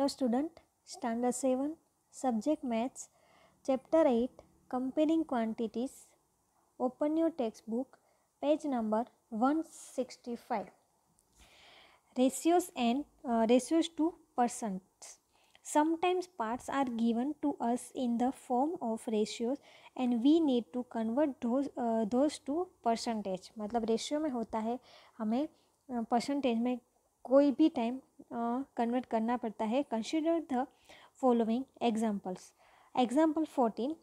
Hello student standard seven subject maths chapter eight comparing quantities open your text book page number one sixty five ratios and ratios to percent sometimes parts are given to us in the form of ratios and we need to convert those to percentage मतलब ratio में होता है हमें percentage uh, में कोई भी time convert करना पड़ता है consider the following examples example fourteen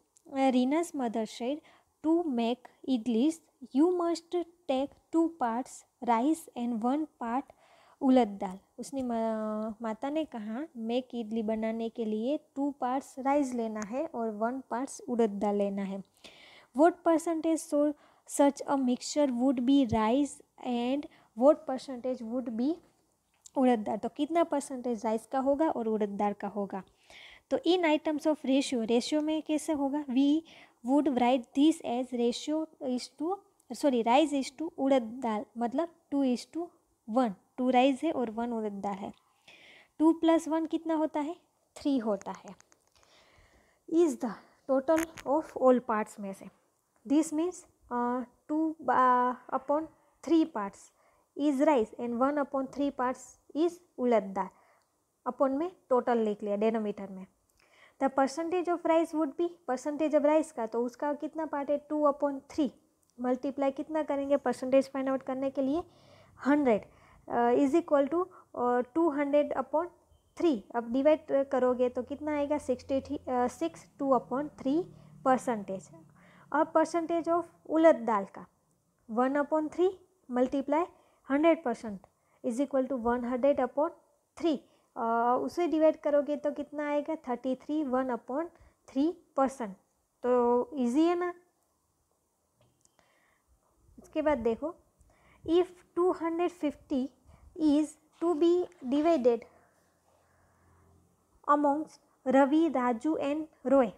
Reena's mother said to make idlis you must take two parts rice and one part urad dal उसने मा, माता ने कहा मेक इडली बनाने के लिए टू पार्ट्स राइस लेना है और वन पार्ट्स उलद दाल लेना है what percentage so such a mixture would be rice and what percentage would be urad dal तो कितना परसेंटेज राइस का होगा और उड़द दाल का होगा तो in items of ratio ratio में कैसे होगा we would write this as ratio is two sorry rice is to urad dal मतलब two is to one two rice है और वन उड़द दाल है टू प्लस वन कितना होता है थ्री होता है is the total of all parts में से this means two upon three parts is rice and one upon three parts is urad dal upon में टोटल लिख लिया डेनोमीटर में the percentage of rice would be percentage of rice का तो उसका कितना पार्ट है टू अपॉन थ्री मल्टीप्लाई कितना करेंगे परसेंटेज फाइंड आउट करने के लिए hundred is equal to two hundred upon three अब डिवाइड करोगे तो कितना आएगा sixty three six two upon three percentage अब परसेंटेज ऑफ उलद दाल का one upon three multiply hundred percent is equal to one hundred upon three उसे divide करोगे तो कितना आएगा thirty three one upon three percent तो इजी है ना इसके बाद देखो if two hundred fifty is to B divided amongst Ravi Raju and Roy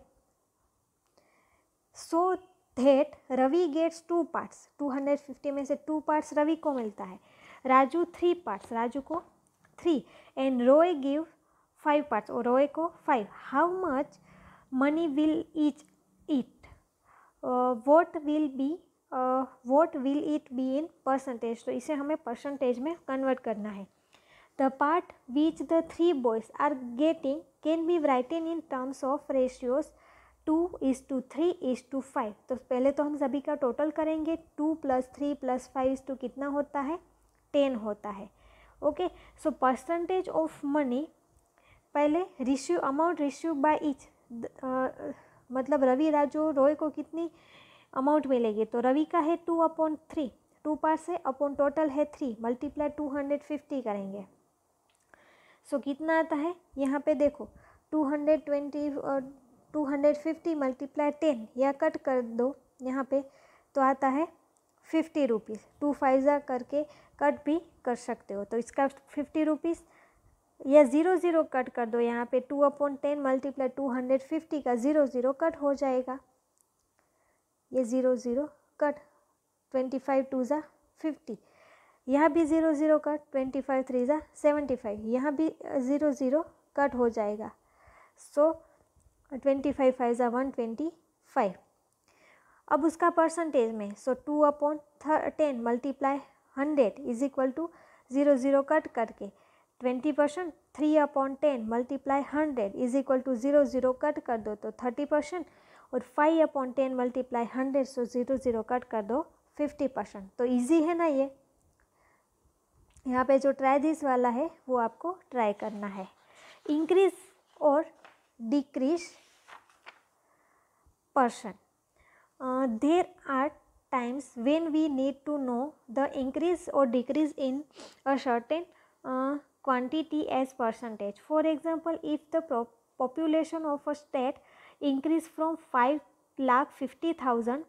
so that Ravi gets two parts 250 में से टू पार्ट्स रवि को मिलता है राजू थ्री पार्ट्स राजू को three and Roy give five parts और रोय को five how much money will each it what will be what will it be in percentage तो इसे हमें परसेंटेज में कन्वर्ट करना है the part which the three boys are getting can be written in terms of ratios two is to three is to five तो पहले तो हम सभी का टोटल करेंगे two plus three plus five is to कितना होता है टेन होता है okay so percentage of money पहले receive amount receive by each मतलब रवि राजू रॉय को कितनी अमाउंट मिलेगी तो रवि का है two upon three two part से अपॉन टोटल है three multiply two hundred fifty करेंगे सो so, कितना आता है यहाँ पे देखो two hundred twenty two hundred fifty multiply ten या कट कर दो यहाँ पे तो आता है फिफ्टी रुपीज़ टू फाइव करके कट भी कर सकते हो तो इसका फिफ्टी रुपीज़ या ज़ीरो ज़ीरो कट कर दो यहाँ पे two upon ten multiply two hundred fifty का ज़ीरो ज़ीरो कट हो जाएगा ये zero zero cut twenty five two ज़ा फिफ्टी यहाँ भी zero zero cut twenty five three ज़ा सेवेंटी फाइव यहाँ भी ज़ीरो ज़ीरो कट हो जाएगा so so, twenty five five ज़ा वन ट्वेंटी फाइव अब उसका परसेंटेज में so two upon ten multiply hundred is equal to zero zero cut करके twenty percent three upon ten multiply hundred is equal to zero zero cut कर दो तो thirty percent और five upon ten multiply hundred so zero zero cut कर दो fifty percent तो easy है ना ये यहाँ पे जो ट्राई दिस वाला है वो आपको ट्राई करना है इंक्रीज और decrease percent. Uh, there are times when we need to know the increase or decrease in a certain uh, quantity as percentage. For example, if the population of a state increase from 5 lakh 50,000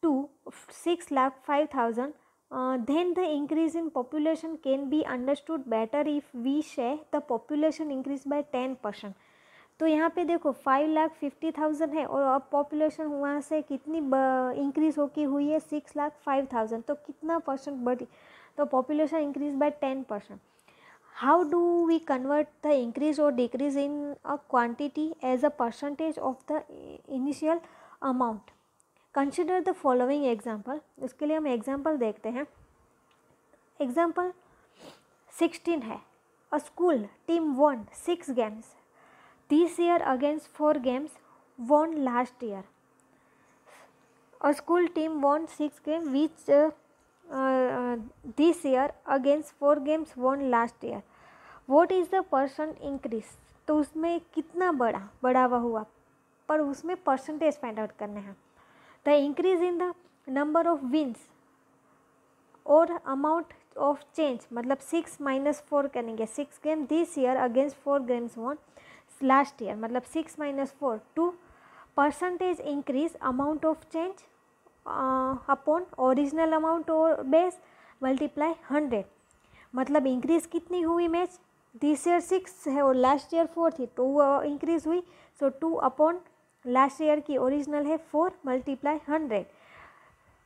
to 6 lakh 5,000 uh, then the increase in population can be understood better if we say the population increased by 10 percent तो यहाँ पे देखो five lakh fifty thousand है और अब population वहाँ से कितनी इंक्रीज़ होकर हुई है सिक्स लाख फाइव थाउजेंड तो कितना परसेंट बढ़ी तो population increase by ten percent how do we convert the increase or decrease in a quantity as a percentage of the initial amount consider the following example उसके लिए हम example देखते हैं example sixteen है a school team won six games this year against four games won last year a school team won six games which uh, uh, this year against four games won last year what is the percent increase तो उसमें कितना बड़ा बढ़ावा हुआ पर उसमें percentage find out करने हैं the increase in the number of wins और अमाउंट ऑफ चेंज मतलब सिक्स माइनस फोर करेंगे six game this year against four games won last year मतलब six minus four two percentage increase amount of change upon original amount or base multiply hundred मतलब increase कितनी हुई match this year six है और last year four थी two तो increase हुई so two upon last year की original है four multiply hundred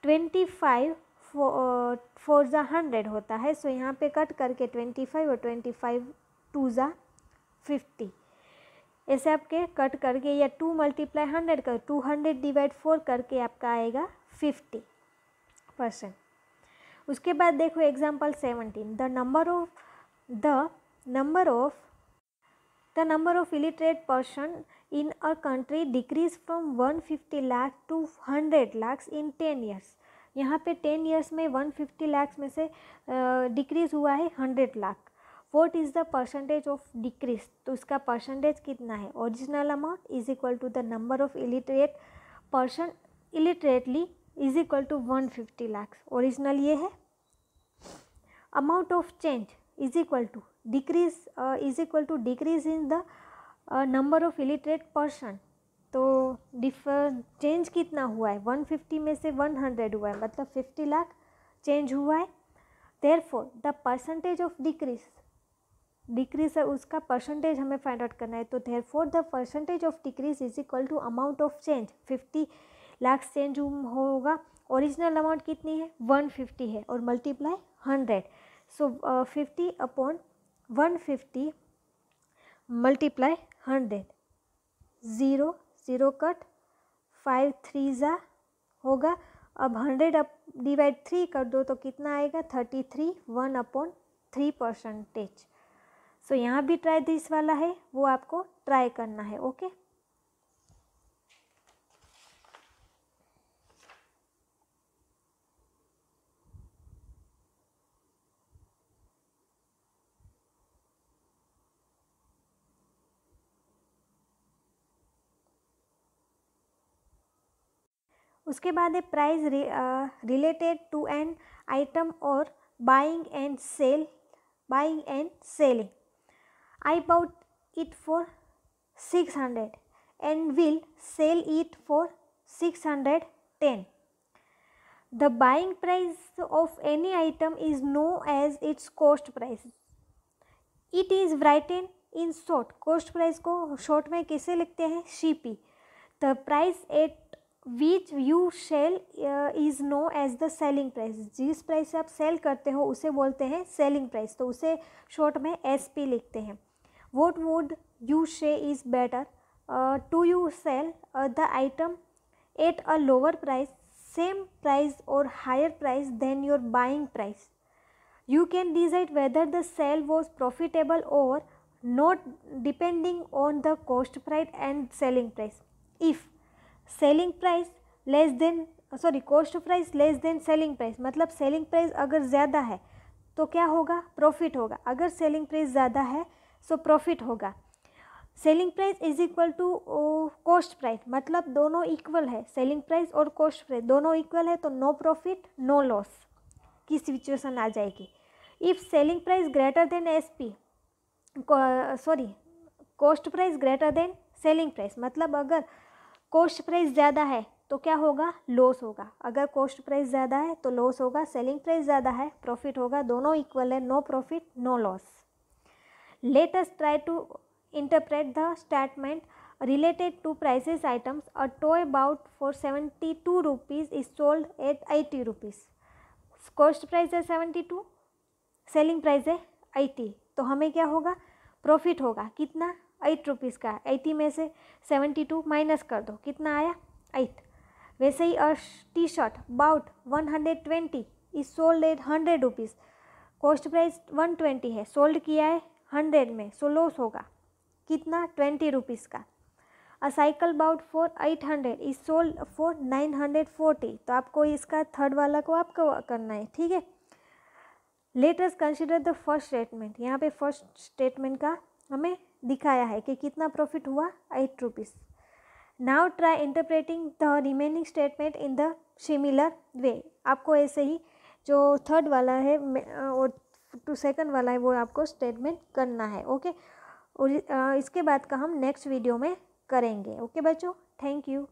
twenty five four ज़ा हंड्रेड होता है सो so यहाँ पे कट करके ट्वेंटी फाइव और ट्वेंटी फाइव टू ज़ा फिफ्टी ऐसे आपके कट करके या टू मल्टीप्लाई हंड्रेड कर टू हंड्रेड डिवाइड फोर करके आपका आएगा फिफ्टी परसेंट उसके बाद देखो example seventeen the number of the number of the number of illiterate person in a country decrease from one fifty lakh two hundred lakhs in ten years यहाँ पे ten years में one fifty lakhs में से decrease uh, हुआ है hundred lakh what is the percentage of decrease तो इसका percentage कितना है original amount is equal to the number of illiterate person illiterately is equal to one fifty lakhs original ये है amount of change is equal to decrease is equal to decrease in the number of illiterate person तो डिफ change कितना हुआ है one fifty में से one hundred हुआ है मतलब फिफ्टी लाख चेंज हुआ है therefore the percentage of decrease decrease है उसका परसेंटेज हमें फाइंड आउट करना है तो therefore the percentage of decrease is equal to amount of change fifty lakh change होगा ओरिजिनल अमाउंट कितनी है वन फिफ्टी है और multiply hundred so fifty upon one fifty multiply hundred zero zero cut five three ज़ा होगा अब hundred up divide three कर दो तो कितना आएगा thirty three one upon three percentage so so, यहाँ भी ट्राई दिस वाला है वो आपको ट्राई करना है ओके उसके बाद है price related to an item और buying and sale buying and selling I bought it for 600 and will sell it for 610. The buying price of any item is known as its cost price. It is written in short. Cost price को short में कैसे लिखते हैं CP. The price at which you sell uh, is known as the selling price. जिस price से आप sell करते हो उसे बोलते हैं selling price. तो उसे short में SP लिखते हैं what would you say is better uh, to you sell uh, the item at a lower price same price or higher price than your buying price you can decide whether the sale was profitable or not depending on the cost price and selling price if selling price less than sorry cost price less than selling price मतलब selling price अगर ज़्यादा है तो क्या होगा profit होगा अगर selling price ज़्यादा है सो प्रॉफिट होगा selling price is equal to cost price मतलब दोनों इक्वल है सेलिंग प्राइस और कॉस्ट प्राइस दोनों इक्वल है तो नो प्रॉफिट नो लॉस की सिचुएशन आ जाएगी if selling price greater than S P sorry cost price greater than selling price मतलब अगर कॉस्ट प्राइस ज़्यादा है तो क्या होगा लॉस होगा अगर कॉस्ट प्राइस ज़्यादा है तो लॉस होगा सेलिंग प्राइस ज़्यादा है प्रॉफिट होगा दोनों इक्वल है no profit no loss Let us try to interpret the statement related to prices items. A toy bought for 72 rupees is sold at 80 rupees. cost price is 72, selling price is 80. to hame kya hoga profit hoga kitna 8 rupees ka 80 में se 72 minus kar do kitna aaya 8 वैसे ही a T shirt about one hundred twenty is sold at hundred rupees cost price one twenty है sold किया है hundred में so loss होगा कितना twenty rupees का a cycle bought for eight hundred is sold for nine hundred forty तो आपको इसका थर्ड वाला को आपको करना है ठीक है letters consider the first statement यहाँ पे फर्स्ट स्टेटमेंट का हमें दिखाया है कि कितना प्रॉफिट हुआ eight rupees now try interpreting the remaining statement in the similar way आपको ऐसे ही जो थर्ड वाला है और टू सेकंड वाला है वो आपको स्टेटमेंट करना है ओके और इसके बाद का हम नेक्स्ट वीडियो में करेंगे ओके बच्चों थैंक यू